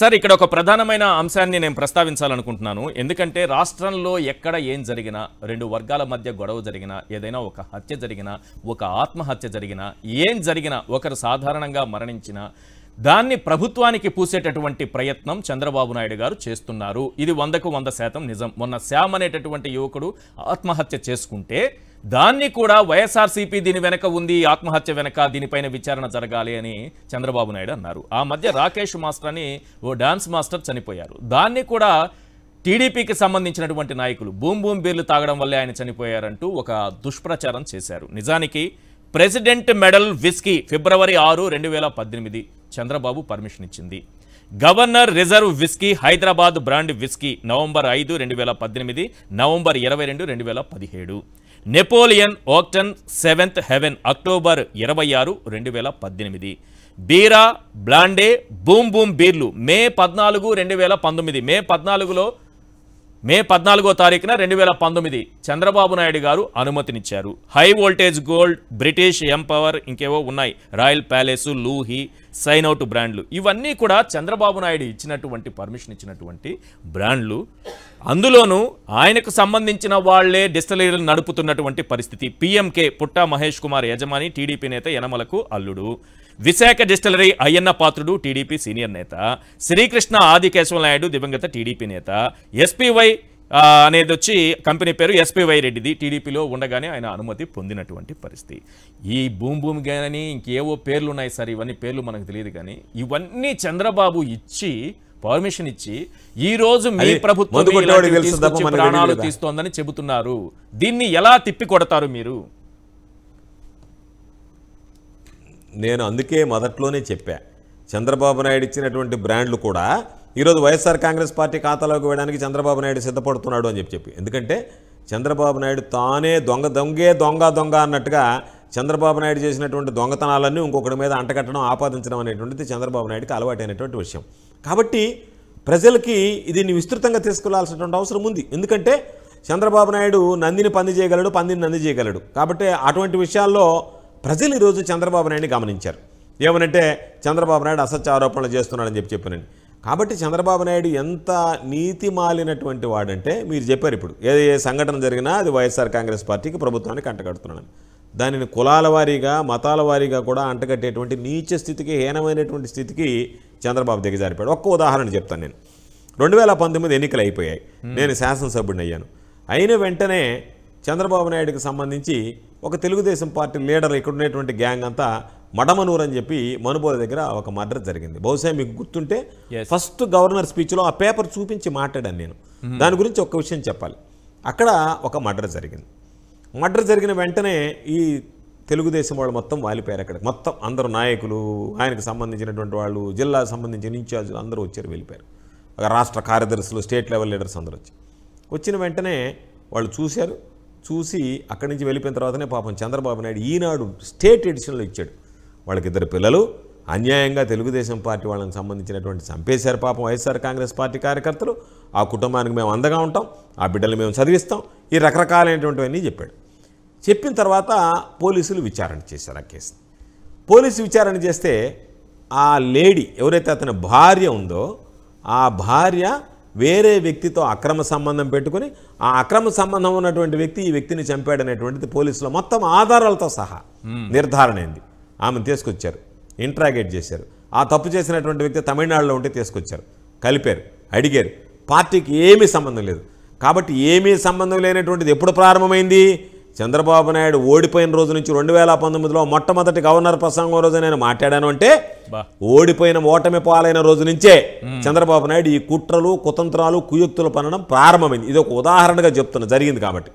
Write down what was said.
sir ఇక్కడ ఒక ప్రధానమైన అంశాన్ని నేను ప్రస్తావించాలనుకుంటున్నాను ఎందుకంటే రాష్ట్రంలో ఎక్కడ ఏం జరిగినా రెండు వర్గాల మధ్య గొడవ జరిగినా ఏదైనా ఒక హత్య జరిగినా ఒక ఆత్మహత్య జరిగినా ఏం జరిగినా ఒకరు సాధారణంగా మరణించినా దాన్ని ప్రభుత్వానికి పూసేటటువంటి ప్రయత్నం చంద్రబాబు నాయుడు గారు చేస్తున్నారు ఇది వందకు వంద శాతం నిజం మొన్న శ్యామ్ అనేటటువంటి యువకుడు ఆత్మహత్య చేసుకుంటే దాన్ని కూడా వైఎస్ఆర్సీపీ దీని వెనక ఉంది ఆత్మహత్య వెనక దీనిపైన విచారణ జరగాలి అని చంద్రబాబు నాయుడు అన్నారు ఆ మధ్య రాకేష్ మాస్టర్ అని ఓ డాన్స్ మాస్టర్ చనిపోయారు దాన్ని కూడా టీడీపీకి సంబంధించినటువంటి నాయకులు బూమ్ బూమ్ బీర్లు తాగడం వల్లే ఆయన చనిపోయారంటూ ఒక దుష్ప్రచారం చేశారు నిజానికి ప్రెసిడెంట్ మెడల్ విస్కీ ఫిబ్రవరి ఆరు రెండు చంద్రబాబు పర్మిషన్ ఇచ్చింది governor reserve whisky Hyderabad brand whisky November ఐదు రెండు వేల పద్దెనిమిది నవంబర్ ఇరవై రెండు రెండు వేల పదిహేడు నెపోలియన్ ఓక్టన్ సెవెంత్ హెవెన్ అక్టోబర్ ఇరవై ఆరు రెండు వేల పద్దెనిమిది బీరా బ్లాండే బూమ్ బూమ్ బీర్లు మే పద్నాలుగు రెండు వేల పంతొమ్మిది మే పద్నాలుగులో మే పద్నాలుగో తారీఖున రెండు వేల పంతొమ్మిది చంద్రబాబు నాయుడు గారు అనుమతినిచ్చారు high voltage gold British empower ఇంకేవో ఉన్నాయి రాయల్ ప్యాలెస్ లూహి సైన్ అవుట్ బ్రాండ్లు ఇవన్నీ కూడా చంద్రబాబు నాయుడు ఇచ్చినటువంటి పర్మిషన్ ఇచ్చినటువంటి బ్రాండ్లు అందులోనూ ఆయనకు సంబంధించిన వాళ్లే డిస్టలరీలు నడుపుతున్నటువంటి పరిస్థితి పీఎంకే పుట్టా మహేష్ కుమార్ యజమాని టీడీపీ నేత యనమలకు అల్లుడు Visakha distillery Ayyanna Patrudu TDP senior నేత శ్రీకృష్ణ ఆదికేశవ నాయుడు దివంగత టీడీపీ నేత ఎస్పీవై అనేది వచ్చి కంపెనీ పేరు ఎస్పీవై రెడ్డిది టీడీపీలో ఉండగానే ఆయన అనుమతి పొందినటువంటి పరిస్థితి ఈ భూమి భూమి కానీ ఇంకేవో పేర్లు ఉన్నాయి సార్ ఇవన్నీ పేర్లు మనకు తెలియదు కానీ ఇవన్నీ చంద్రబాబు ఇచ్చి పర్మిషన్ ఇచ్చి ఈ రోజు మీ ప్రభుత్వం ప్రాణాలు తీస్తోందని చెబుతున్నారు దీన్ని ఎలా తిప్పి కొడతారు మీరు నేను అందుకే మొదట్లోనే చెప్పా చంద్రబాబు నాయుడు ఇచ్చినటువంటి బ్రాండ్లు కూడా ఈరోజు వైఎస్ఆర్ కాంగ్రెస్ పార్టీ ఖాతాలోకి వేయడానికి చంద్రబాబు నాయుడు సిద్ధపడుతున్నాడు అని చెప్పి చెప్పి ఎందుకంటే చంద్రబాబు నాయుడు తానే దొంగ దొంగే దొంగ దొంగ అన్నట్టుగా చంద్రబాబు నాయుడు చేసినటువంటి దొంగతనాలన్నీ ఇంకొకటి మీద అంటకట్టడం ఆపాదించడం అనేటువంటిది చంద్రబాబు నాయుడుకి అలవాటైనటువంటి విషయం కాబట్టి ప్రజలకి దీన్ని విస్తృతంగా తీసుకెళ్లాల్సినటువంటి అవసరం ఉంది ఎందుకంటే చంద్రబాబు నాయుడు నందిని పంది చేయగలడు పందిని నంది చేయగలడు కాబట్టి అటువంటి విషయాల్లో ప్రజలు ఈరోజు చంద్రబాబు నాయుడిని గమనించారు ఏమనంటే చంద్రబాబు నాయుడు అసత్య ఆరోపణలు చేస్తున్నాడని చెప్పి చెప్పినండి కాబట్టి చంద్రబాబు నాయుడు ఎంత నీతి మాలినటువంటి వాడంటే మీరు చెప్పారు ఇప్పుడు ఏ ఏ సంఘటన జరిగినా అది వైఎస్ఆర్ కాంగ్రెస్ పార్టీకి ప్రభుత్వానికి అంటగడుతున్నాను దానిని కులాల వారీగా మతాల వారీగా కూడా అంటగట్టేటువంటి నీచ స్థితికి హీనమైనటువంటి స్థితికి చంద్రబాబు దిగజారిపాడు ఒక్క ఉదాహరణ చెప్తాను నేను రెండు వేల పంతొమ్మిది ఎన్నికలు అయిపోయాయి నేను శాసనసభ్యుడిని అయ్యాను అయిన వెంటనే చంద్రబాబు నాయుడుకి సంబంధించి ఒక తెలుగుదేశం పార్టీ లీడర్ ఇక్కడ ఉన్నటువంటి గ్యాంగ్ అంతా మడమనూరు అని చెప్పి మనుబోల దగ్గర ఒక మర్డర్ జరిగింది బహుశా మీకు గుర్తుంటే ఫస్ట్ గవర్నర్ స్పీచ్లో ఆ పేపర్ చూపించి మాట్లాడాను నేను దాని గురించి ఒక విషయం చెప్పాలి అక్కడ ఒక మర్డర్ జరిగింది మర్డర్ జరిగిన వెంటనే ఈ తెలుగుదేశం వాళ్ళు మొత్తం వాలిపోయారు అక్కడ మొత్తం అందరూ నాయకులు ఆయనకు సంబంధించినటువంటి వాళ్ళు జిల్లా సంబంధించిన ఇన్ఛార్జీలు అందరూ వచ్చారు వెళ్ళిపోయారు రాష్ట్ర కార్యదర్శులు స్టేట్ లెవెల్ లీడర్స్ అందరూ వచ్చి వచ్చిన వెంటనే వాళ్ళు చూశారు చూసి అక్కడి నుంచి వెళ్ళిపోయిన తర్వాతనే పాపం చంద్రబాబు నాయుడు ఈనాడు స్టేట్ ఎడిషన్లో ఇచ్చాడు వాళ్ళకి ఇద్దరు పిల్లలు అన్యాయంగా తెలుగుదేశం పార్టీ వాళ్ళకి సంబంధించినటువంటి చంపేశారు పాపం వైఎస్ఆర్ కాంగ్రెస్ పార్టీ కార్యకర్తలు ఆ కుటుంబానికి మేము అందగా ఉంటాం ఆ బిడ్డలు మేము చదివిస్తాం ఈ రకరకాలైనటువంటివన్నీ చెప్పాడు చెప్పిన తర్వాత పోలీసులు విచారణ చేశారు ఆ కేసు పోలీసు విచారణ చేస్తే ఆ లేడీ ఎవరైతే అతని భార్య ఉందో ఆ భార్య వేరే వ్యక్తితో అక్రమ సంబంధం పెట్టుకుని ఆ అక్రమ సంబంధం ఉన్నటువంటి వ్యక్తి ఈ వ్యక్తిని చంపాడనేటువంటిది పోలీసులో మొత్తం ఆధారాలతో సహా నిర్ధారణ అయింది ఆమెను తీసుకొచ్చారు ఇంట్రాగేట్ చేశారు ఆ తప్పు చేసినటువంటి వ్యక్తి తమిళనాడులో ఉంటే తీసుకొచ్చారు కలిపారు అడిగారు పార్టీకి ఏమీ సంబంధం లేదు కాబట్టి ఏమీ సంబంధం లేనటువంటిది ఎప్పుడు ప్రారంభమైంది చంద్రబాబు నాయుడు ఓడిపోయిన రోజు నుంచి రెండు వేల పంతొమ్మిదిలో మొట్టమొదటి గవర్నర్ ప్రసంగం రోజు నేను మాట్లాడాను అంటే ఓడిపోయిన ఓటమి పాలైన రోజు నుంచే చంద్రబాబు నాయుడు ఈ కుట్రలు కుతంత్రాలు కుయుక్తులు పనడం ప్రారంభమైంది ఇది ఒక ఉదాహరణగా చెప్తున్నా జరిగింది కాబట్టి